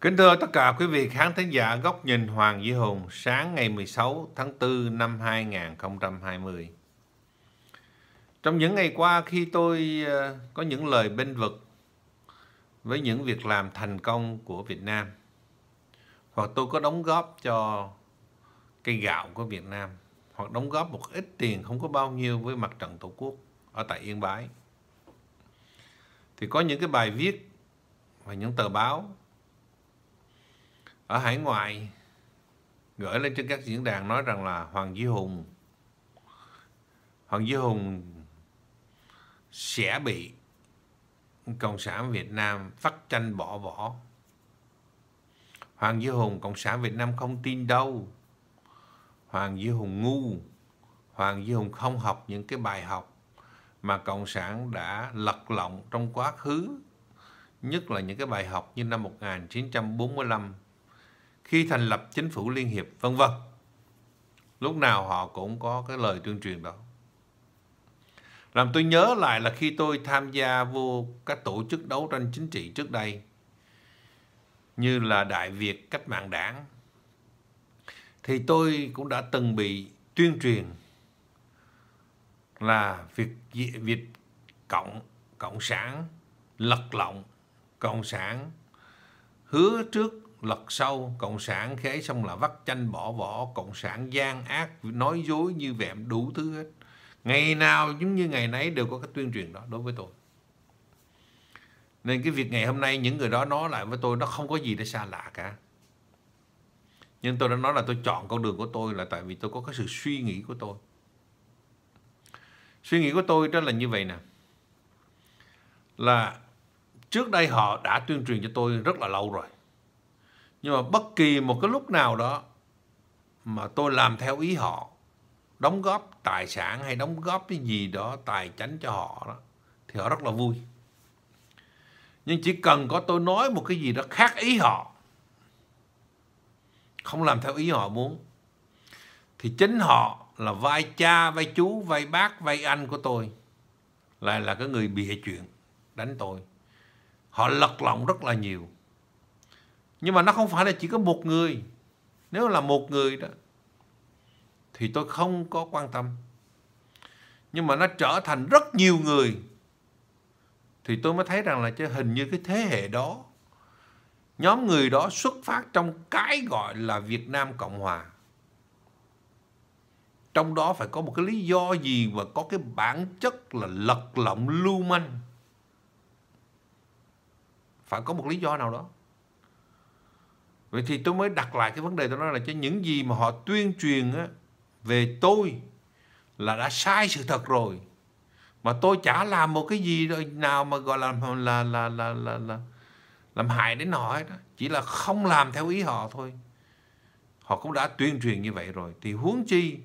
Kính thưa tất cả quý vị khán thính giả Góc nhìn Hoàng Duy Hùng sáng ngày 16 tháng 4 năm 2020. Trong những ngày qua khi tôi ờ, có những lời bên vực với những việc làm thành công của Việt Nam hoặc tôi có đóng góp cho cây gạo của Việt Nam hoặc đóng góp một ít tiền không có bao nhiêu với mặt trận Tổ quốc ở tại Yên Bái thì có những cái bài viết và những tờ báo ở hải ngoại gửi lên trên các diễn đàn nói rằng là Hoàng Duy Hùng Hoàng Duy Hùng sẽ bị Cộng sản Việt Nam phát tranh bỏ vỏ. Hoàng Duy Hùng Cộng sản Việt Nam không tin đâu. Hoàng Duy Hùng ngu. Hoàng Duy Hùng không học những cái bài học mà Cộng sản đã lật lọng trong quá khứ. Nhất là những cái bài học như năm 1945 khi thành lập chính phủ liên hiệp vân vân lúc nào họ cũng có cái lời tuyên truyền đó làm tôi nhớ lại là khi tôi tham gia vô các tổ chức đấu tranh chính trị trước đây như là đại việt cách mạng đảng thì tôi cũng đã từng bị tuyên truyền là việc việt cộng cộng sản lật lọng cộng sản hứa trước lật sâu cộng sản khế xong là vắt chanh bỏ vỏ cộng sản gian ác nói dối như vẹm đủ thứ hết ngày nào giống như ngày nấy đều có cái tuyên truyền đó đối với tôi nên cái việc ngày hôm nay những người đó nói lại với tôi nó không có gì để xa lạ cả nhưng tôi đã nói là tôi chọn con đường của tôi là tại vì tôi có cái sự suy nghĩ của tôi suy nghĩ của tôi đó là như vậy nè là trước đây họ đã tuyên truyền cho tôi rất là lâu rồi nhưng mà bất kỳ một cái lúc nào đó mà tôi làm theo ý họ đóng góp tài sản hay đóng góp cái gì đó tài chánh cho họ đó thì họ rất là vui nhưng chỉ cần có tôi nói một cái gì đó khác ý họ không làm theo ý họ muốn thì chính họ là vai cha vai chú vai bác vai anh của tôi lại là cái người bịa chuyện đánh tôi họ lật lọng rất là nhiều nhưng mà nó không phải là chỉ có một người nếu là một người đó thì tôi không có quan tâm nhưng mà nó trở thành rất nhiều người thì tôi mới thấy rằng là chứ hình như cái thế hệ đó nhóm người đó xuất phát trong cái gọi là Việt Nam Cộng Hòa trong đó phải có một cái lý do gì mà có cái bản chất là lật lọng lưu manh phải có một lý do nào đó Vậy thì tôi mới đặt lại cái vấn đề tôi nói là cho những gì mà họ tuyên truyền á, về tôi là đã sai sự thật rồi. Mà tôi chả làm một cái gì nào mà gọi là là là là là, là làm hại đến họ hết. Chỉ là không làm theo ý họ thôi. Họ cũng đã tuyên truyền như vậy rồi. Thì huống chi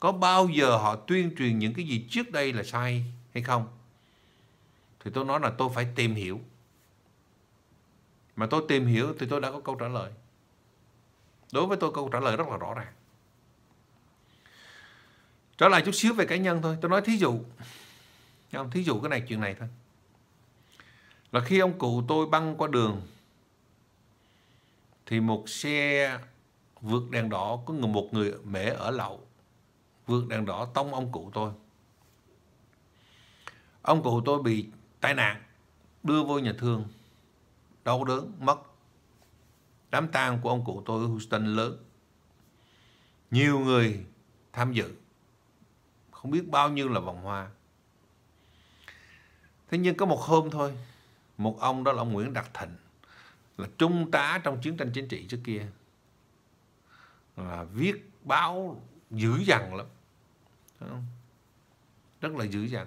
có bao giờ họ tuyên truyền những cái gì trước đây là sai hay không? Thì tôi nói là tôi phải tìm hiểu. Mà tôi tìm hiểu thì tôi đã có câu trả lời Đối với tôi câu trả lời rất là rõ ràng. Trở lại chút xíu về cá nhân thôi. Tôi nói thí dụ. Không? Thí dụ cái này chuyện này thôi. Là khi ông cụ tôi băng qua đường thì một xe vượt đèn đỏ có người một người mẹ ở lậu vượt đèn đỏ tông ông cụ tôi ông cụ tôi bị tai nạn đưa vô nhà thương đau đớn mất đám tang của ông cụ tôi ở Houston lớn. Nhiều người tham dự. Không biết bao nhiêu là vòng hoa. Thế nhưng có một hôm thôi, một ông đó là ông Nguyễn Đặc Thịnh, là trung tá trong chiến tranh chính trị trước kia. Là viết báo dữ dằn lắm. Rất là dữ dằn.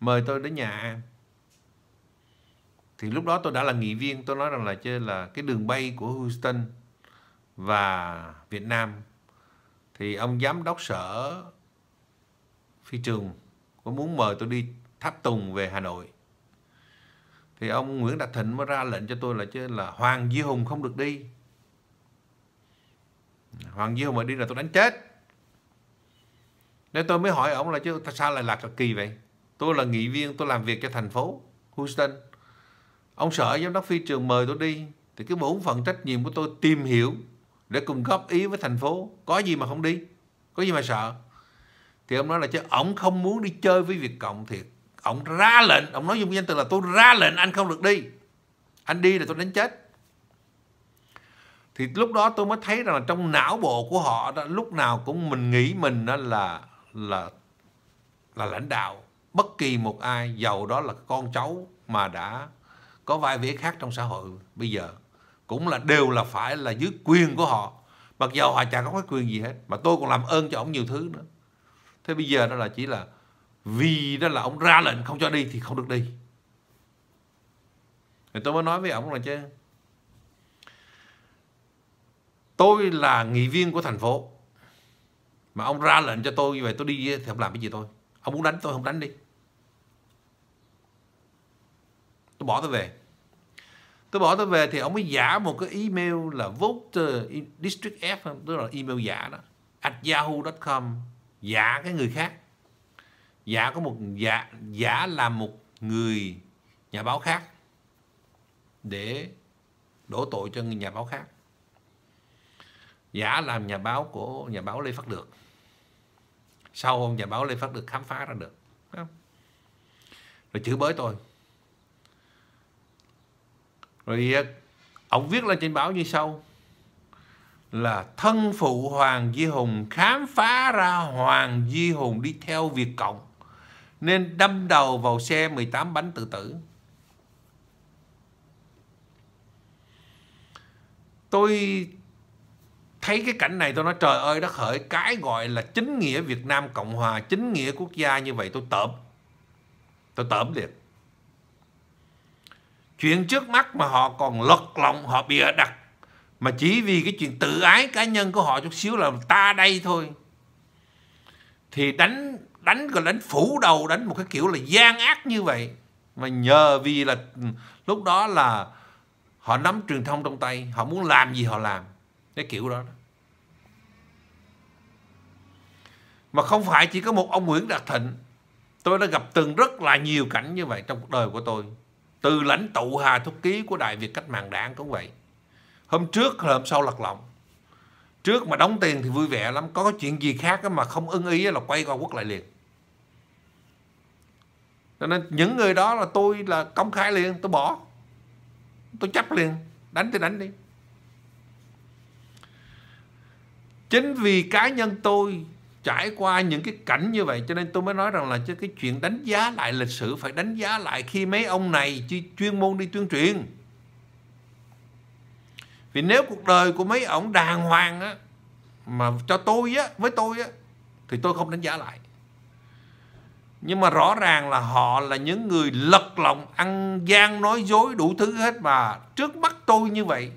Mời tôi đến nhà ăn thì lúc đó tôi đã là nghị viên tôi nói rằng là chơi là cái đường bay của Houston và Việt Nam thì ông giám đốc sở phi trường có muốn mời tôi đi tháp tùng về Hà Nội thì ông Nguyễn Đạt Thịnh mới ra lệnh cho tôi là chứ là Hoàng Duy Hùng không được đi Hoàng Duy Hùng mà đi là tôi đánh chết nên tôi mới hỏi ông là chứ sao lại lạc kỳ vậy tôi là nghị viên tôi làm việc cho thành phố Houston Ông sợ giám đốc phi trường mời tôi đi thì cái bổn phận trách nhiệm của tôi tìm hiểu để cùng góp ý với thành phố có gì mà không đi có gì mà sợ thì ông nói là chứ ông không muốn đi chơi với việt cộng thiệt ông ra lệnh ông nói dùng danh từ là tôi ra lệnh anh không được đi anh đi là tôi đánh chết thì lúc đó tôi mới thấy rằng là trong não bộ của họ đó, lúc nào cũng mình nghĩ mình đó là là là lãnh đạo bất kỳ một ai giàu đó là con cháu mà đã có vai vế khác trong xã hội bây giờ cũng là đều là phải là dưới quyền của họ mặc dù họ chẳng có cái quyền gì hết mà tôi còn làm ơn cho ông nhiều thứ nữa thế bây giờ đó là chỉ là vì đó là ông ra lệnh không cho đi thì không được đi thì tôi mới nói với ông là chứ tôi là nghị viên của thành phố mà ông ra lệnh cho tôi như vậy tôi đi thì ông làm cái gì tôi ông muốn đánh tôi không đánh đi tôi bỏ tôi về tôi bỏ tôi về thì ông mới giả một cái email là voter uh, district F tức là email giả đó at yahoo.com giả cái người khác giả có một giả giả là một người nhà báo khác để đổ tội cho người nhà báo khác giả làm nhà báo của nhà báo Lê Phát Được sau ông nhà báo Lê Phát Được khám phá ra được rồi chửi bới tôi rồi à, ông viết lên trên báo như sau là thân phụ Hoàng Di Hùng khám phá ra Hoàng Di Hùng đi theo Việt Cộng nên đâm đầu vào xe 18 bánh tự tử. Tôi thấy cái cảnh này tôi nói trời ơi đất hỡi cái gọi là chính nghĩa Việt Nam Cộng Hòa, chính nghĩa quốc gia như vậy tôi tợm. Tôi tợm liệt chuyện trước mắt mà họ còn lật lọng họ bịa đặt mà chỉ vì cái chuyện tự ái cá nhân của họ chút xíu là ta đây thôi thì đánh đánh gọi đánh phủ đầu đánh một cái kiểu là gian ác như vậy mà nhờ vì là lúc đó là họ nắm truyền thông trong tay họ muốn làm gì họ làm cái kiểu đó mà không phải chỉ có một ông Nguyễn Đạt Thịnh tôi đã gặp từng rất là nhiều cảnh như vậy trong cuộc đời của tôi từ lãnh tụ Hà Thúc Ký của Đại Việt Cách Mạng Đảng cũng vậy. Hôm trước, là hôm sau lật lọng. Trước mà đóng tiền thì vui vẻ lắm. Có chuyện gì khác mà không ưng ý là quay qua quốc lại liền. Cho nên những người đó là tôi là công khai liền, tôi bỏ. Tôi chấp liền, đánh thì đánh đi. Chính vì cá nhân tôi trải qua những cái cảnh như vậy cho nên tôi mới nói rằng là cái chuyện đánh giá lại lịch sử phải đánh giá lại khi mấy ông này chuyên môn đi tuyên truyền vì nếu cuộc đời của mấy ông đàng hoàng á mà cho tôi á với tôi á thì tôi không đánh giá lại nhưng mà rõ ràng là họ là những người lật lọng ăn gian nói dối đủ thứ hết mà trước mắt tôi như vậy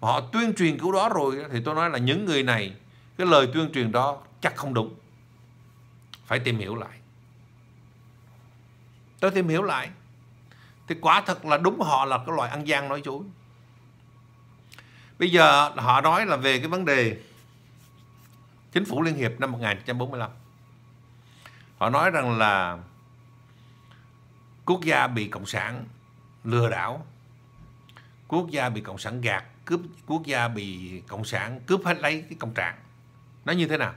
mà họ tuyên truyền kiểu đó rồi thì tôi nói là những người này cái lời tuyên truyền đó chắc không đúng phải tìm hiểu lại tôi tìm hiểu lại thì quả thật là đúng họ là cái loại ăn gian nói dối bây giờ họ nói là về cái vấn đề chính phủ liên hiệp năm 1945 họ nói rằng là quốc gia bị cộng sản lừa đảo quốc gia bị cộng sản gạt cướp quốc gia bị cộng sản cướp hết lấy cái công trạng nó như thế nào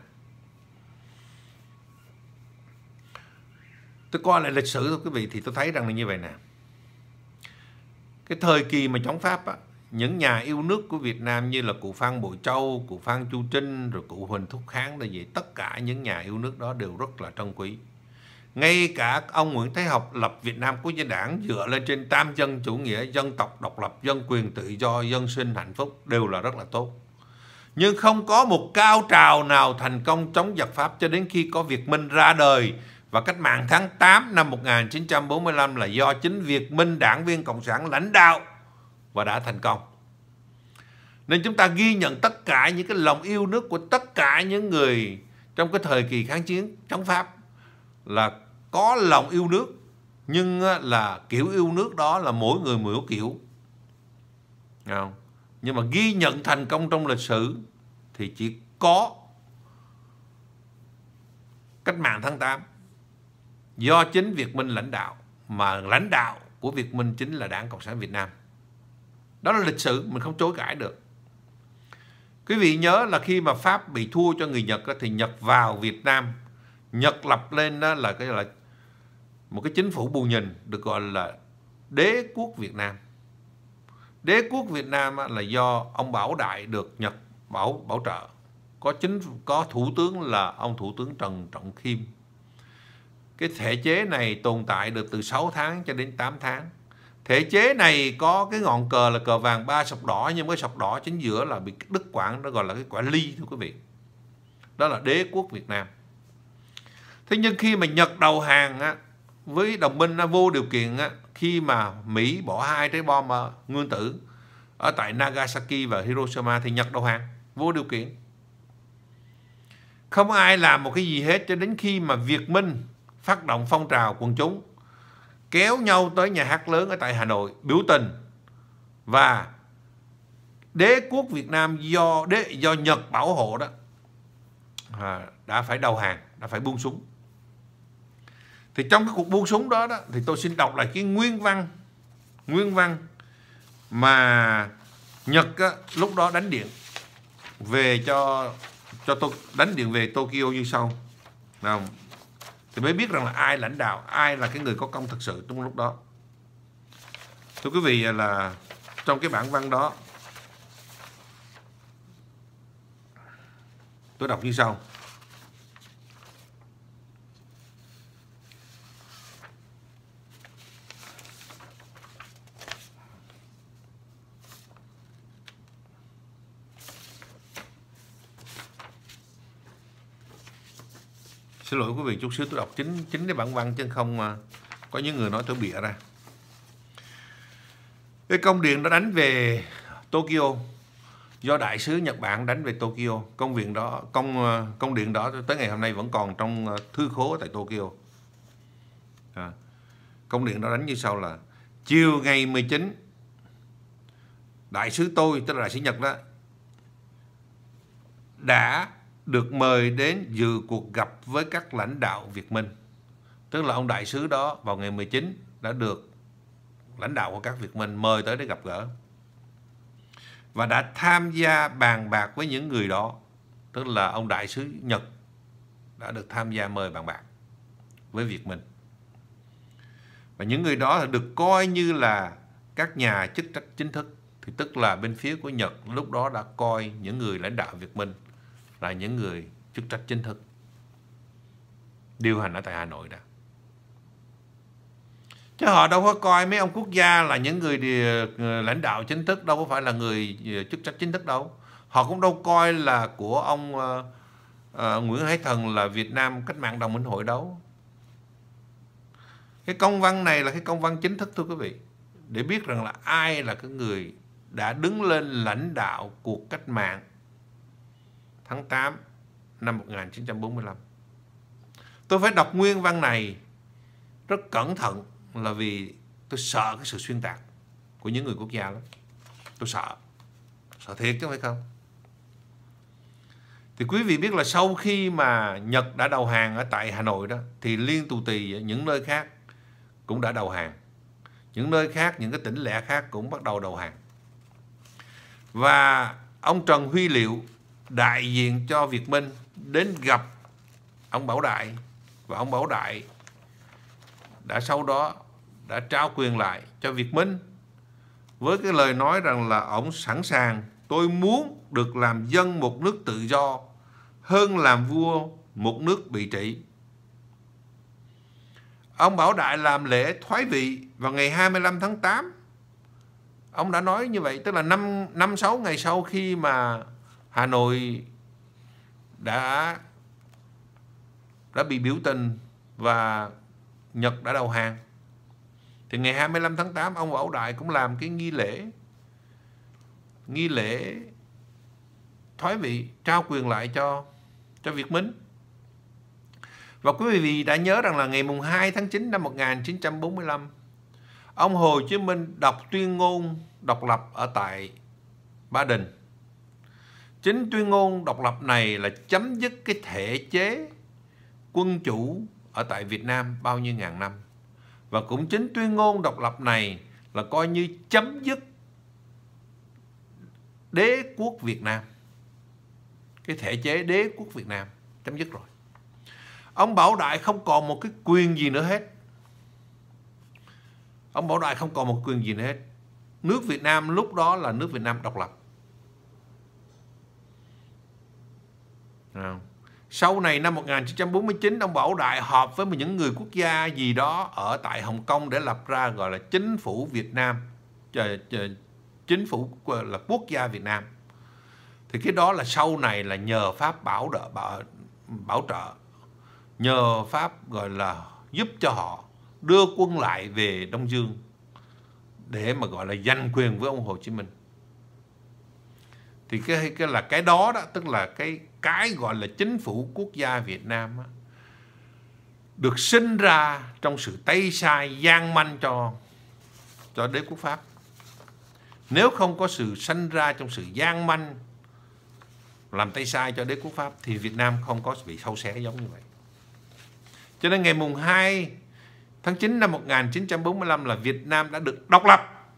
tôi coi lại lịch sử thôi quý vị thì tôi thấy rằng là như vậy nè cái thời kỳ mà chống pháp á, những nhà yêu nước của Việt Nam như là cụ Phan Bội Châu, cụ Phan Chu Trinh, rồi cụ Huỳnh Thúc Kháng là gì, tất cả những nhà yêu nước đó đều rất là trân quý. Ngay cả ông Nguyễn Thái Học lập Việt Nam của gia đảng dựa lên trên tam dân chủ nghĩa, dân tộc độc lập, dân quyền tự do, dân sinh hạnh phúc đều là rất là tốt. Nhưng không có một cao trào nào thành công chống giặc Pháp cho đến khi có Việt Minh ra đời và cách mạng tháng 8 năm 1945 là do chính Việt Minh đảng viên Cộng sản lãnh đạo và đã thành công. Nên chúng ta ghi nhận tất cả những cái lòng yêu nước của tất cả những người trong cái thời kỳ kháng chiến chống Pháp là có lòng yêu nước nhưng là kiểu yêu nước đó là mỗi người mỗi kiểu. Nhưng mà ghi nhận thành công trong lịch sử thì chỉ có cách mạng tháng 8 do chính Việt Minh lãnh đạo mà lãnh đạo của Việt Minh chính là Đảng Cộng sản Việt Nam. Đó là lịch sử mình không chối cãi được. Quý vị nhớ là khi mà Pháp bị thua cho người Nhật thì Nhật vào Việt Nam, Nhật lập lên đó là cái là một cái chính phủ bù nhìn được gọi là đế quốc Việt Nam. Đế quốc Việt Nam là do ông Bảo Đại được Nhật bảo bảo trợ. Có chính có thủ tướng là ông thủ tướng Trần Trọng Khiêm cái thể chế này tồn tại được từ 6 tháng cho đến 8 tháng thể chế này có cái ngọn cờ là cờ vàng ba sọc đỏ nhưng cái sọc đỏ chính giữa là bị đứt quãng nó gọi là cái quả ly thưa quý vị đó là đế quốc Việt Nam thế nhưng khi mà Nhật đầu hàng á, với đồng minh á, vô điều kiện á, khi mà Mỹ bỏ hai trái bom nguyên tử ở tại Nagasaki và Hiroshima thì Nhật đầu hàng vô điều kiện không ai làm một cái gì hết cho đến khi mà Việt Minh phát động phong trào quần chúng kéo nhau tới nhà hát lớn ở tại Hà Nội biểu tình và đế quốc Việt Nam do đế, do Nhật bảo hộ đó à, đã phải đầu hàng đã phải buông súng thì trong cái cuộc buông súng đó, đó thì tôi xin đọc lại cái nguyên văn nguyên văn mà Nhật á, lúc đó đánh điện về cho cho tôi đánh điện về Tokyo như sau. Nào, thì mới biết rằng là ai lãnh đạo ai là cái người có công thực sự trong lúc đó thưa quý vị là trong cái bản văn đó tôi đọc như sau xin lỗi quý vị chút xíu tôi đọc chính chính cái bản văn chứ không mà có những người nói tôi bịa ra cái công điện đó đánh về Tokyo do đại sứ Nhật Bản đánh về Tokyo công việc đó công à, công điện đó tới ngày hôm nay vẫn còn trong à, thư khố tại Tokyo à, công điện đó đánh như sau là chiều ngày 19 đại sứ tôi tức là đại sứ Nhật đó đã được mời đến dự cuộc gặp với các lãnh đạo Việt Minh. Tức là ông đại sứ đó vào ngày 19 đã được lãnh đạo của các Việt Minh mời tới để gặp gỡ. Và đã tham gia bàn bạc với những người đó. Tức là ông đại sứ Nhật đã được tham gia mời bàn bạc với Việt Minh. Và những người đó được coi như là các nhà chức trách chính thức. Thì tức là bên phía của Nhật lúc đó đã coi những người lãnh đạo Việt Minh là những người chức trách chính thức điều hành ở tại Hà Nội đó. Chứ họ đâu có coi mấy ông quốc gia là những người ờ, lãnh đạo chính thức đâu có phải là người ờ, chức trách chính thức đâu. Họ cũng đâu coi là của ông uh, uh, Nguyễn Hải Thần là Việt Nam cách mạng đồng minh hội đâu. Cái công văn này là cái công văn chính thức thưa quý vị. Để biết rằng là ai là cái người đã đứng lên lãnh đạo cuộc cách mạng tháng 8 năm 1945. Tôi phải đọc nguyên văn này rất cẩn thận là vì tôi sợ cái sự xuyên tạc của những người quốc gia lắm. Tôi sợ. Sợ thiệt chứ phải không? Thì quý vị biết là sau khi mà Nhật đã đầu hàng ở tại Hà Nội đó thì liên tù tì những nơi khác cũng đã đầu hàng. Những nơi khác, những cái tỉnh lẻ khác cũng bắt đầu đầu hàng. Và ông Trần Huy Liệu đại diện cho Việt Minh đến gặp ông Bảo Đại và ông Bảo Đại đã sau đó đã trao quyền lại cho Việt Minh với cái lời nói rằng là ông sẵn sàng tôi muốn được làm dân một nước tự do hơn làm vua một nước bị trị. Ông Bảo Đại làm lễ thoái vị vào ngày 25 tháng 8. Ông đã nói như vậy, tức là 5, 5 6 ngày sau khi mà Hà Nội đã đã bị biểu tình và Nhật đã đầu hàng. Thì ngày 25 tháng 8 ông Võ Đại cũng làm cái nghi lễ nghi lễ thoái vị trao quyền lại cho cho Việt Minh. Và quý vị đã nhớ rằng là ngày mùng 2 tháng 9 năm 1945 ông Hồ Chí Minh đọc tuyên ngôn độc lập ở tại Ba Đình Chính tuyên ngôn độc lập này là chấm dứt cái thể chế quân chủ ở tại Việt Nam bao nhiêu ngàn năm. Và cũng chính tuyên ngôn độc lập này là coi như chấm dứt đế quốc Việt Nam. Cái thể chế đế quốc Việt Nam chấm dứt rồi. Ông Bảo Đại không còn một cái quyền gì nữa hết. Ông Bảo Đại không còn một quyền gì nữa hết. Nước Việt Nam lúc đó là nước Việt Nam độc lập. Sau này năm 1949 ông Bảo Đại họp với những người quốc gia gì đó ở tại Hồng Kông để lập ra gọi là chính phủ Việt Nam, ờ, ờ, chính phủ là quốc gia Việt Nam. Thì cái đó là sau này là nhờ Pháp bảo đỡ, bảo, bảo trợ, nhờ Pháp gọi là giúp cho họ đưa quân lại về Đông Dương để mà gọi là giành quyền với ông Hồ Chí Minh. Thì cái cái là cái đó đó tức là cái cái gọi là chính phủ quốc gia Việt Nam á, được sinh ra trong sự tay sai gian manh cho cho đế quốc Pháp. Nếu không có sự sinh ra trong sự gian manh làm tay sai cho đế quốc Pháp thì Việt Nam không có bị sâu xé giống như vậy. Cho nên ngày mùng 2 tháng 9 năm 1945 là Việt Nam đã được độc lập.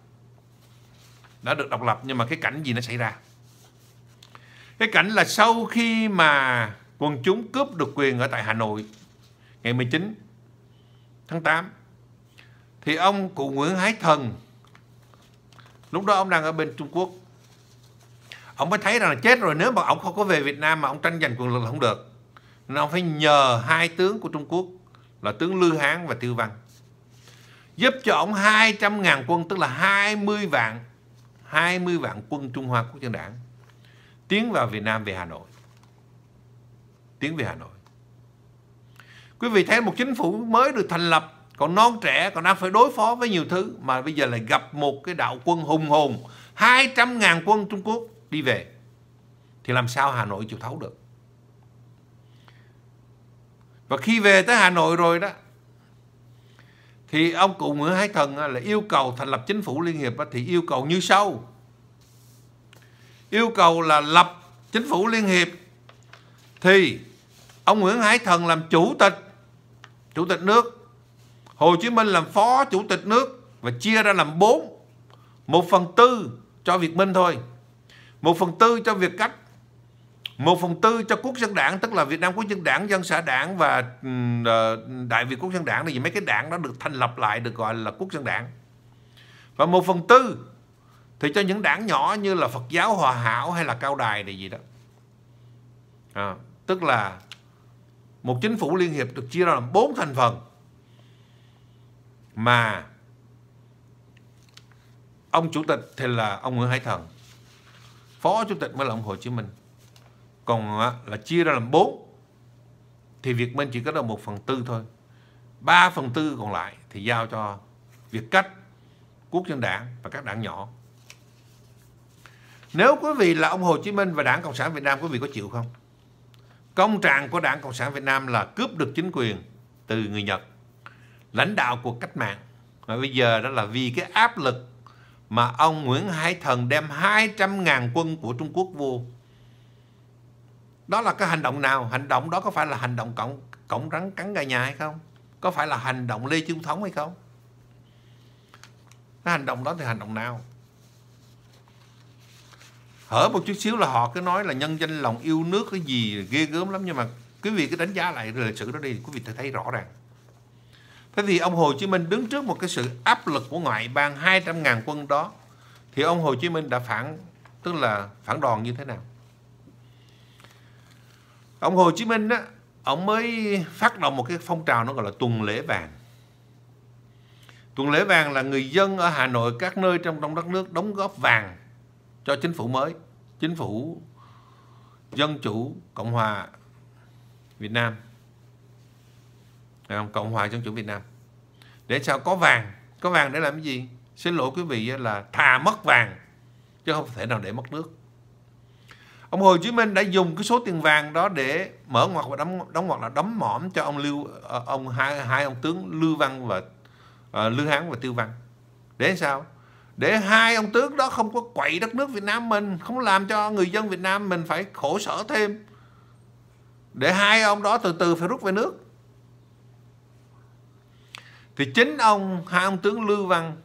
Đã được độc lập nhưng mà cái cảnh gì nó xảy ra? cái cảnh là sau khi mà quần chúng cướp được quyền ở tại Hà Nội ngày 19 tháng 8 thì ông cụ Nguyễn Hải Thần lúc đó ông đang ở bên Trung Quốc ông mới thấy rằng là chết rồi nếu mà ông không có về Việt Nam mà ông tranh giành quyền lực là không được nên ông phải nhờ hai tướng của Trung Quốc là tướng Lư Hán và Tiêu Văn giúp cho ông 200.000 quân tức là 20 vạn 20 vạn quân Trung Hoa Quốc dân đảng tiến vào Việt Nam về Hà Nội. Tiến về Hà Nội. Quý vị thấy một chính phủ mới được thành lập còn non trẻ còn đang phải đối phó với nhiều thứ mà bây giờ lại gặp một cái đạo quân hùng hồn 200.000 quân Trung Quốc đi về thì làm sao Hà Nội chịu thấu được. Và khi về tới Hà Nội rồi đó thì ông cụ Nguyễn Hải Thần là yêu cầu thành lập chính phủ liên hiệp thì yêu cầu như sau yêu cầu là lập chính phủ liên hiệp thì ông Nguyễn Hải Thần làm chủ tịch chủ tịch nước Hồ Chí Minh làm phó chủ tịch nước và chia ra làm bốn một phần tư cho Việt Minh thôi một phần tư cho Việt Cách một phần tư cho quốc dân đảng tức là Việt Nam quốc dân đảng dân xã đảng và ờ, Đại Việt quốc dân đảng là gì mấy cái đảng đó được thành lập lại được gọi là quốc dân đảng và một phần tư thì cho những đảng nhỏ như là Phật giáo Hòa Hảo hay là Cao Đài này gì đó à, tức là một chính phủ liên hiệp được chia ra làm bốn thành phần mà ông chủ tịch thì là ông Nguyễn Hải Thần phó chủ tịch mới là ông Hồ Chí Minh còn à, là chia ra làm bốn thì Việt Minh chỉ có được một phần tư thôi ba phần tư còn lại thì giao cho Việt Cách, Quốc dân đảng và các đảng nhỏ nếu quý vị là ông Hồ Chí Minh và Đảng Cộng sản Việt Nam quý vị có chịu không? Công trạng của Đảng Cộng sản Việt Nam là cướp được chính quyền từ người Nhật, lãnh đạo cuộc cách mạng. Và bây giờ đó là vì cái áp lực mà ông Nguyễn Hải Thần đem 200.000 quân của Trung Quốc vô. Đó là cái hành động nào? Hành động đó có phải là hành động cổng, cổng rắn cắn gà nhà hay không? Có phải là hành động Lê Trung Thống hay không? Cái hành động đó thì hành động nào? hở một chút xíu là họ cứ nói là nhân danh lòng yêu nước cái gì ghê gớm lắm nhưng mà quý vị cứ đánh giá lại rồi lịch sử đó đi quý vị thấy rõ ràng thế thì ông Hồ Chí Minh đứng trước một cái sự áp lực của ngoại bang 200.000 quân đó thì ông Hồ Chí Minh đã phản tức là phản đòn như thế nào ông Hồ Chí Minh á ông mới phát động một cái phong trào nó gọi là tuần lễ vàng tuần lễ vàng là người dân ở Hà Nội các nơi trong trong đất nước đóng góp vàng cho chính phủ mới, chính phủ Dân chủ Cộng hòa Việt Nam. Cộng hòa Dân chủ Việt Nam. Để sao có vàng, có vàng để làm cái gì? Xin lỗi quý vị là thà mất vàng chứ không thể nào để mất nước. Ông Hồ Chí Minh đã dùng cái số tiền vàng đó để mở ngoặt và đóng đóng ngoặt là đấm mõm cho ông Lưu ờ, ông hai hai ông tướng Lưu Văn và uh, Lưu Hán và Tiêu Văn. Để sao? để hai ông tướng đó không có quậy đất nước Việt Nam mình không làm cho người dân Việt Nam mình phải khổ sở thêm để hai ông đó từ từ phải rút về nước thì chính ông hai ông tướng Lưu Văn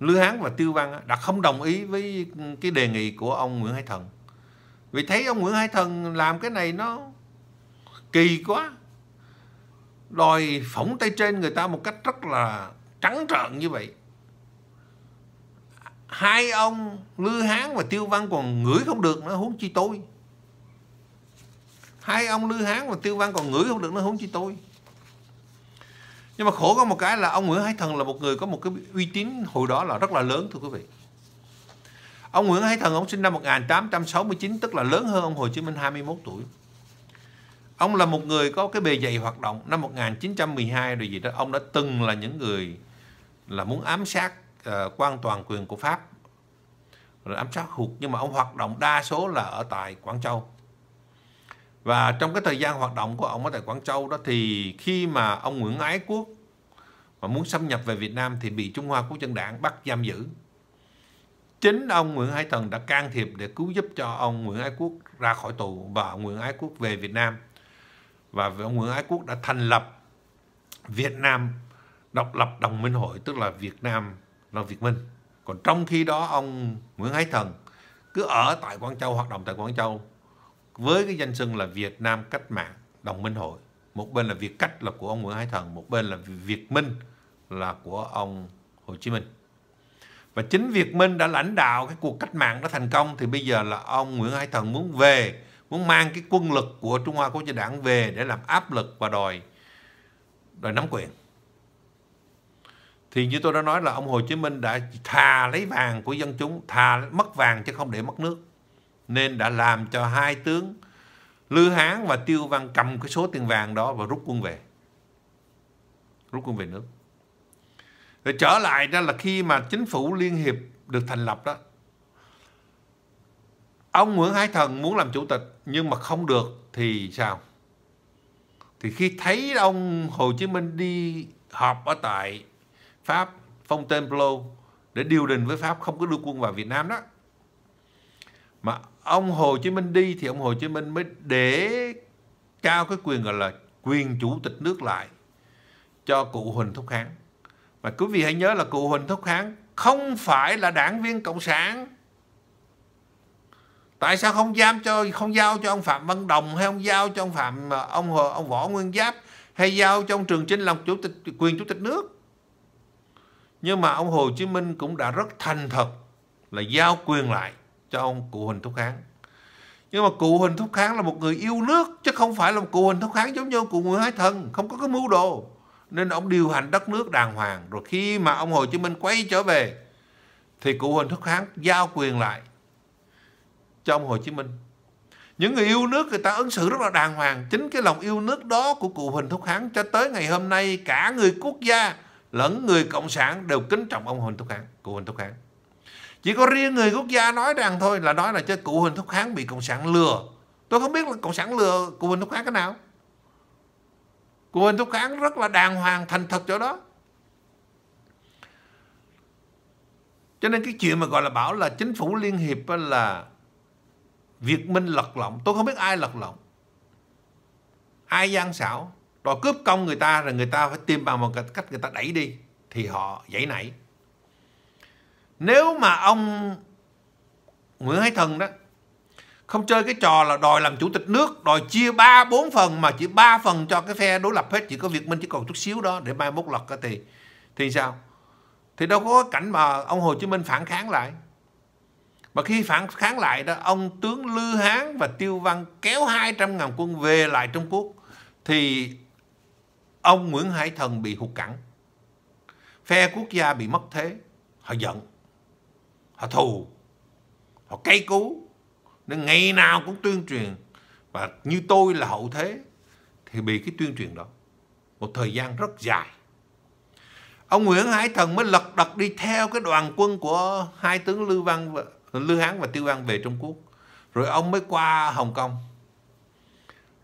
Lưu Hán và Tiêu Văn đã không đồng ý với cái đề nghị của ông Nguyễn Hải Thần vì thấy ông Nguyễn Hải Thần làm cái này nó kỳ quá đòi phỏng tay trên người ta một cách rất là trắng trợn như vậy hai ông Lư Hán và Tiêu Văn còn ngửi không được nữa huống chi tôi hai ông Lư Hán và Tiêu Văn còn ngửi không được nữa huống chi tôi nhưng mà khổ có một cái là ông Nguyễn Hải Thần là một người có một cái uy tín hồi đó là rất là lớn thưa quý vị ông Nguyễn Hải Thần ông sinh năm 1869 tức là lớn hơn ông Hồ Chí Minh 21 tuổi ông là một người có cái bề dày hoạt động năm 1912 rồi gì đó ông đã từng là những người là muốn ám sát uh, quan toàn quyền của Pháp rồi ám sát hụt nhưng mà ông hoạt động đa số là ở tại Quảng Châu và trong cái thời gian hoạt động của ông ở tại Quảng Châu đó thì khi mà ông Nguyễn Ái Quốc mà muốn xâm nhập về Việt Nam thì bị Trung Hoa Quốc dân đảng bắt giam giữ chính ông Nguyễn Hải thần đã can thiệp để cứu giúp cho ông Nguyễn Ái Quốc ra khỏi tù và ông Nguyễn Ái Quốc về Việt Nam và ông Nguyễn Ái Quốc đã thành lập Việt Nam độc lập đồng minh hội tức là Việt Nam là Việt Minh còn trong khi đó ông Nguyễn Ái Thần cứ ở tại Quảng Châu hoạt động tại Quảng Châu với cái danh xưng là Việt Nam Cách Mạng Đồng Minh Hội một bên là Việt Cách là của ông Nguyễn Ái Thần một bên là Việt Minh là của ông Hồ Chí Minh và chính Việt Minh đã lãnh đạo cái cuộc cách mạng đã thành công thì bây giờ là ông Nguyễn Ái Thần muốn về muốn mang cái quân lực của Trung Hoa Quốc gia Đảng về để làm áp lực và đòi đòi nắm quyền thì như tôi đã nói là ông Hồ Chí Minh đã thà lấy vàng của dân chúng, thà mất vàng chứ không để mất nước. Nên đã làm cho hai tướng Lư Hán và Tiêu Văn cầm cái số tiền vàng đó và rút quân về. Rút quân về nước. Rồi trở lại đó là khi mà chính phủ liên hiệp được thành lập đó. Ông Nguyễn Hải Thần muốn làm chủ tịch nhưng mà không được thì sao? Thì khi thấy ông Hồ Chí Minh đi họp ở tại Pháp Fontainebleau để điều đình với Pháp không có đưa quân vào Việt Nam đó. Mà ông Hồ Chí Minh đi thì ông Hồ Chí Minh mới để trao cái quyền gọi là quyền chủ tịch nước lại cho cụ Huỳnh Thúc Kháng. Mà quý vị hãy nhớ là cụ Huỳnh Thúc Kháng không phải là đảng viên Cộng sản. Tại sao không giam cho không giao cho ông Phạm Văn Đồng hay ông giao cho ông Phạm ông ông Võ Nguyên Giáp hay giao cho ông Trường Chinh làm chủ tịch quyền chủ tịch nước? Nhưng mà ông Hồ Chí Minh cũng đã rất thành thật là giao quyền lại cho ông cụ Huỳnh Thúc Kháng. Nhưng mà cụ Huỳnh Thúc Kháng là một người yêu nước chứ không phải là một cụ Huỳnh Thúc Kháng giống như cụ Nguyễn Hải Thần, không có cái mưu đồ. Nên ông điều hành đất nước đàng hoàng. Rồi khi mà ông Hồ Chí Minh quay trở về thì cụ Huỳnh Thúc Kháng giao quyền lại cho ông Hồ Chí Minh. Những người yêu nước người ta ứng xử rất là đàng hoàng. Chính cái lòng yêu nước đó của cụ Huỳnh Thúc Kháng cho tới ngày hôm nay cả người quốc gia lẫn người cộng sản đều kính trọng ông Huỳnh Thúc Kháng, cụ Huỳnh Thúc Kháng. Chỉ có riêng người quốc gia nói rằng thôi là nói là chứ cụ Huỳnh Thúc Kháng bị cộng sản lừa. Tôi không biết là cộng sản lừa cụ Huỳnh Thúc Kháng cái nào. Cụ Huỳnh Thúc Kháng rất là đàng hoàng thành thật chỗ đó. Cho nên cái chuyện mà gọi là bảo là chính phủ liên hiệp là Việt Minh lật lọng. Tôi không biết ai lật lọng. Ai gian xảo đòi cướp công người ta rồi người ta phải tìm bằng một cách người ta đẩy đi thì họ dãy nảy nếu mà ông Nguyễn Hải Thần đó không chơi cái trò là đòi làm chủ tịch nước đòi chia ba bốn phần mà chỉ ba phần cho cái phe đối lập hết chỉ có Việt Minh chỉ còn chút xíu đó để mai mốt lật cái thì thì sao thì đâu có cảnh mà ông Hồ Chí Minh phản kháng lại mà khi phản kháng lại đó ông tướng Lư Hán và Tiêu Văn kéo 200 ngàn quân về lại Trung Quốc thì ông Nguyễn Hải Thần bị hụt cẳng. Phe quốc gia bị mất thế. Họ giận. Họ thù. Họ cay cú. Nên ngày nào cũng tuyên truyền. Và như tôi là hậu thế. Thì bị cái tuyên truyền đó. Một thời gian rất dài. Ông Nguyễn Hải Thần mới lật đật đi theo cái đoàn quân của hai tướng Lưu Văn và, Lưu Hán và Tiêu Văn về Trung Quốc. Rồi ông mới qua Hồng Kông.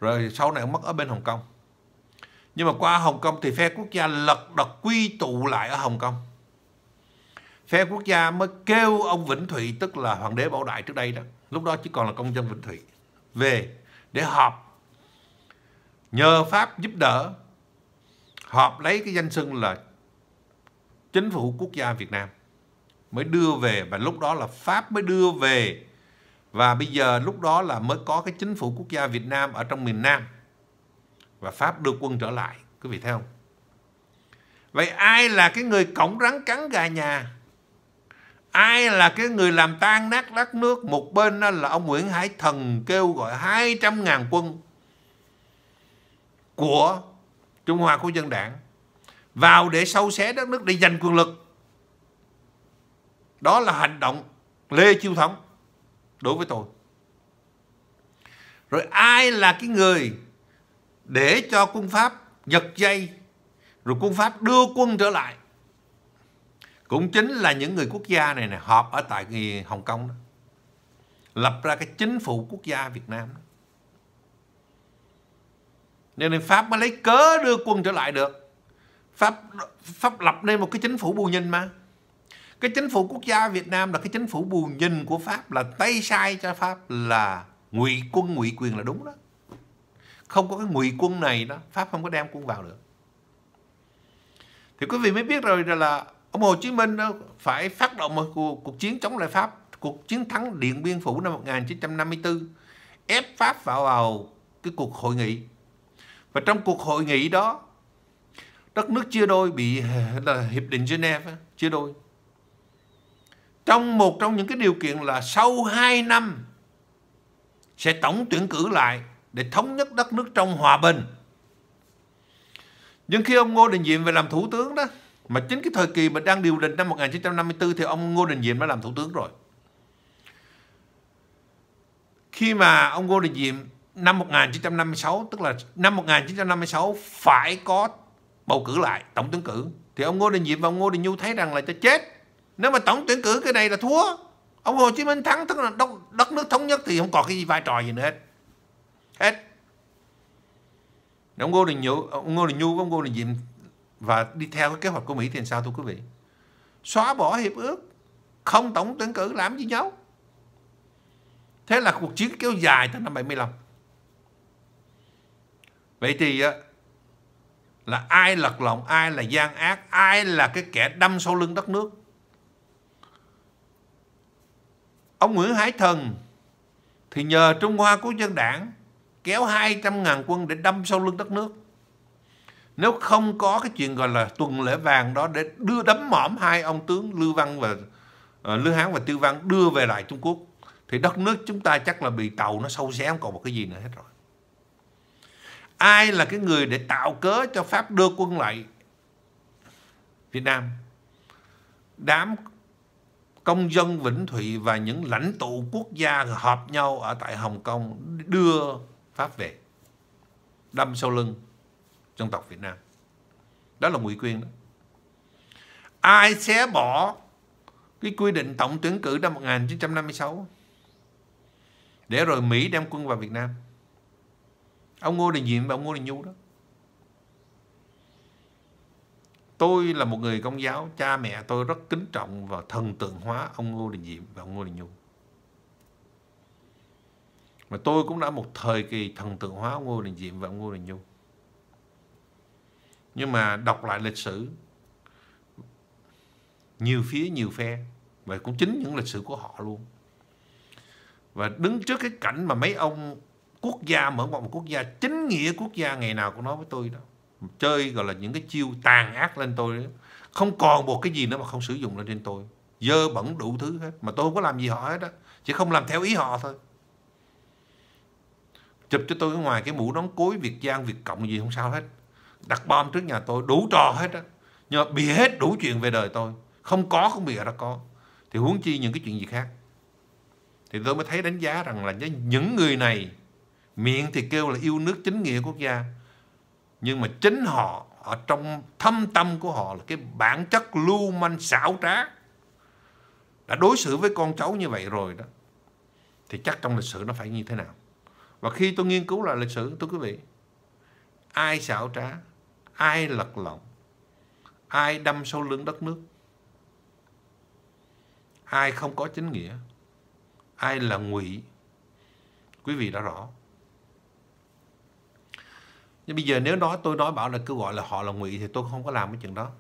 Rồi sau này ông mất ở bên Hồng Kông. Nhưng mà qua Hồng Kông thì phe quốc gia lật đật quy tụ lại ở Hồng Kông. Phe quốc gia mới kêu ông Vĩnh Thụy tức là Hoàng đế Bảo Đại trước đây đó. Lúc đó chỉ còn là công dân Vĩnh Thụy. Về để họp. Nhờ Pháp giúp đỡ. Họp lấy cái danh xưng là chính phủ quốc gia Việt Nam. Mới đưa về và lúc đó là Pháp mới đưa về. Và bây giờ lúc đó là mới có cái chính phủ quốc gia Việt Nam ở trong miền Nam và Pháp đưa quân trở lại. Quý vị thấy không? Vậy ai là cái người cổng rắn cắn gà nhà? Ai là cái người làm tan nát đất nước? Một bên là ông Nguyễn Hải Thần kêu gọi 200.000 quân của Trung Hoa của dân đảng vào để sâu xé đất nước để giành quyền lực. Đó là hành động Lê Chiêu Thống đối với tôi. Rồi ai là cái người để cho quân Pháp giật dây rồi quân Pháp đưa quân trở lại cũng chính là những người quốc gia này nè họp ở tại Hồng Kông đó lập ra cái chính phủ quốc gia Việt Nam đó. nên, nên Pháp mới lấy cớ đưa quân trở lại được Pháp Pháp lập nên một cái chính phủ bù nhìn mà cái chính phủ quốc gia Việt Nam là cái chính phủ bù nhìn của Pháp là tay sai cho Pháp là ngụy quân ngụy quyền là đúng đó không có cái ngụy quân này đó pháp không có đem quân vào được thì quý vị mới biết rồi là ông Hồ Chí Minh đó phải phát động một cuộc, cuộc chiến chống lại pháp cuộc chiến thắng Điện Biên Phủ năm 1954 ép pháp vào vào cái cuộc hội nghị và trong cuộc hội nghị đó đất nước chia đôi bị là hiệp định Geneva chia đôi trong một trong những cái điều kiện là sau 2 năm sẽ tổng tuyển cử lại để thống nhất đất nước trong hòa bình. Nhưng khi ông Ngô Đình Diệm về làm thủ tướng đó, mà chính cái thời kỳ mà đang điều đình năm 1954 thì ông Ngô Đình Diệm đã làm thủ tướng rồi. Khi mà ông Ngô Đình Diệm năm 1956, tức là năm 1956 phải có bầu cử lại, tổng tuyển cử. Thì ông Ngô Đình Diệm và ông Ngô Đình Nhu thấy rằng là cho chết. Nếu mà tổng tuyển cử cái này là thua, ông Hồ Chí Minh thắng, tức là đất, đất nước thống nhất thì không còn cái gì vai trò gì nữa hết hết ông Ngô Đình Nhu, ông Ngô Đình Nhu với ông Ngô Đình Diệm và đi theo cái kế hoạch của Mỹ thì sao thưa quý vị? Xóa bỏ hiệp ước, không tổng tuyển cử làm gì nhau. Thế là cuộc chiến kéo dài tới năm 75. Vậy thì là ai lật lọng, ai là gian ác, ai là cái kẻ đâm sau lưng đất nước. Ông Nguyễn Hải Thần thì nhờ Trung Hoa của dân đảng kéo 200 ngàn quân để đâm sau lưng đất nước. Nếu không có cái chuyện gọi là tuần lễ vàng đó để đưa đấm mõm hai ông tướng Lưu Văn và uh, Lưu Hán và Tiêu Văn đưa về lại Trung Quốc thì đất nước chúng ta chắc là bị tàu nó sâu xé không còn một cái gì nữa hết rồi. Ai là cái người để tạo cớ cho Pháp đưa quân lại Việt Nam? Đám công dân Vĩnh Thụy và những lãnh tụ quốc gia hợp nhau ở tại Hồng Kông đưa Pháp về đâm sau lưng dân tộc Việt Nam. Đó là ngụy quyền đó. Ai xé bỏ cái quy định tổng tuyển cử năm 1956 để rồi Mỹ đem quân vào Việt Nam. Ông Ngô Đình Diệm và ông Ngô Đình Nhu đó. Tôi là một người công giáo, cha mẹ tôi rất kính trọng và thần tượng hóa ông Ngô Đình Diệm và ông Ngô Đình Nhu. Mà tôi cũng đã một thời kỳ thần tượng hóa Ngô Đình Diệm và Ngô Đình Nhu. Nhưng mà đọc lại lịch sử nhiều phía nhiều phe và cũng chính những lịch sử của họ luôn. Và đứng trước cái cảnh mà mấy ông quốc gia mở rộng quốc gia chính nghĩa quốc gia ngày nào cũng nói với tôi đó chơi gọi là những cái chiêu tàn ác lên tôi đó. không còn một cái gì nữa mà không sử dụng lên trên tôi dơ bẩn đủ thứ hết mà tôi không có làm gì họ hết đó chỉ không làm theo ý họ thôi chụp cho tôi ở ngoài cái mũ nón cối việt giang việt cộng gì không sao hết đặt bom trước nhà tôi đủ trò hết á nhưng mà bịa hết đủ chuyện về đời tôi không có không bịa ra có thì huống chi những cái chuyện gì khác thì tôi mới thấy đánh giá rằng là những người này miệng thì kêu là yêu nước chính nghĩa quốc gia nhưng mà chính họ ở trong thâm tâm của họ là cái bản chất lưu manh xảo trá đã đối xử với con cháu như vậy rồi đó thì chắc trong lịch sử nó phải như thế nào và khi tôi nghiên cứu lại lịch sử, thưa quý vị, ai xảo trá, ai lật lọng, ai đâm sâu lưng đất nước, ai không có chính nghĩa, ai là ngụy, quý vị đã rõ. Nhưng bây giờ nếu nói tôi nói bảo là cứ gọi là họ là ngụy thì tôi không có làm cái chuyện đó.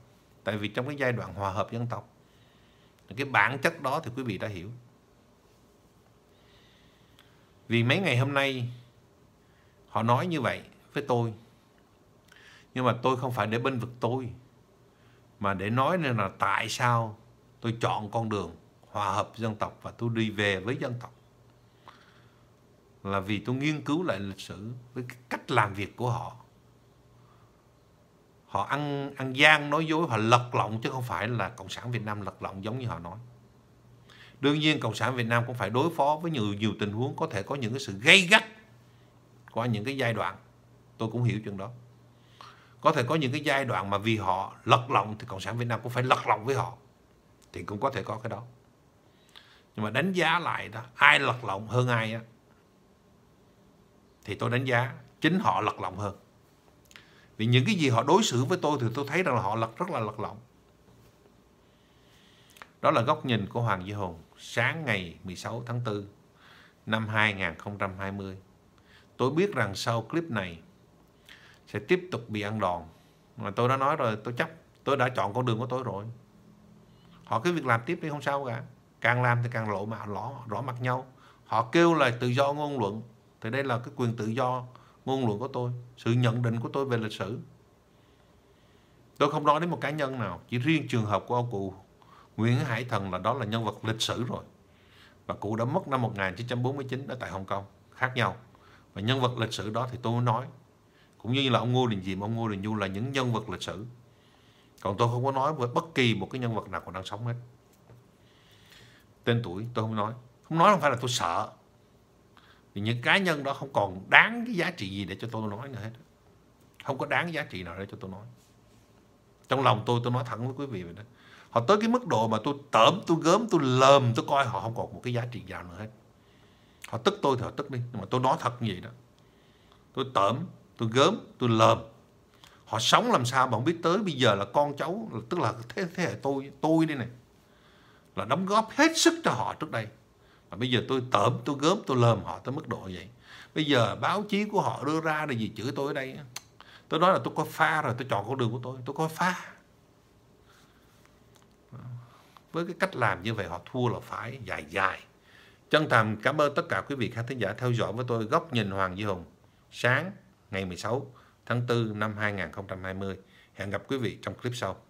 Tại vì trong cái giai đoạn hòa hợp dân tộc, cái bản chất đó thì quý vị đã hiểu. Vì mấy ngày hôm nay họ nói như vậy với tôi. Nhưng mà tôi không phải để bên vực tôi mà để nói nên là tại sao tôi chọn con đường hòa hợp dân tộc và tôi đi về với dân tộc là vì tôi nghiên cứu lại lịch sử với cái cách làm việc của họ họ ăn ăn gian nói dối họ lật lọng chứ không phải là cộng sản việt nam lật lọng giống như họ nói đương nhiên cộng sản việt nam cũng phải đối phó với nhiều nhiều tình huống có thể có những cái sự gây gắt qua những cái giai đoạn tôi cũng hiểu chuyện đó có thể có những cái giai đoạn mà vì họ lật lọng thì cộng sản việt nam cũng phải lật lọng với họ thì cũng có thể có cái đó nhưng mà đánh giá lại đó ai lật lọng hơn ai á thì tôi đánh giá chính họ lật lọng hơn vì những cái gì họ đối xử với tôi thì tôi thấy rằng là họ lật rất là lật lọng đó là góc nhìn của Hoàng Duy Hùng sáng ngày 16 tháng 4 năm 2020. Tôi biết rằng sau clip này sẽ tiếp tục bị ăn đòn. Mà tôi đã nói rồi, tôi chấp, tôi đã chọn con đường của tôi rồi. Họ cứ việc làm tiếp đi không sao cả. Càng làm thì càng lộ mặt rõ, rõ mặt nhau. Họ kêu là tự do ngôn luận. Thì đây là cái quyền tự do ngôn luận của tôi, sự nhận định của tôi về lịch sử. Tôi không nói đến một cá nhân nào, chỉ riêng trường hợp của ông cụ Nguyễn Hải Thần là đó là nhân vật lịch sử rồi và cụ đã mất năm 1949 ở tại Hồng Kông khác nhau và nhân vật lịch sử đó thì tôi nói cũng như là ông Ngô Đình Diệm ông Ngô Đình Du là những nhân vật lịch sử còn tôi không có nói với bất kỳ một cái nhân vật nào còn đang sống hết tên tuổi tôi không nói không nói không phải là tôi sợ vì những cá nhân đó không còn đáng cái giá trị gì để cho tôi nói nữa hết không có đáng giá trị nào để cho tôi nói trong lòng tôi tôi nói thẳng với quý vị vậy đó họ tới cái mức độ mà tôi tởm tôi gớm tôi lờm tôi coi họ không còn một cái giá trị nào nữa hết họ tức tôi thì họ tức đi nhưng mà tôi nói thật như vậy đó tôi tởm tôi gớm tôi lờm họ sống làm sao mà không biết tới bây giờ là con cháu tức là thế, thế hệ tôi tôi đây này là đóng góp hết sức cho họ trước đây và bây giờ tôi tởm tôi gớm tôi lờm họ tới mức độ vậy bây giờ báo chí của họ đưa ra là gì chửi tôi ở đây tôi nói là tôi có pha rồi tôi chọn con đường của tôi tôi có pha với cái cách làm như vậy họ thua là phải dài dài chân thành cảm ơn tất cả quý vị khán thính giả theo dõi với tôi góc nhìn Hoàng Duy Hùng sáng ngày 16 tháng 4 năm 2020 hẹn gặp quý vị trong clip sau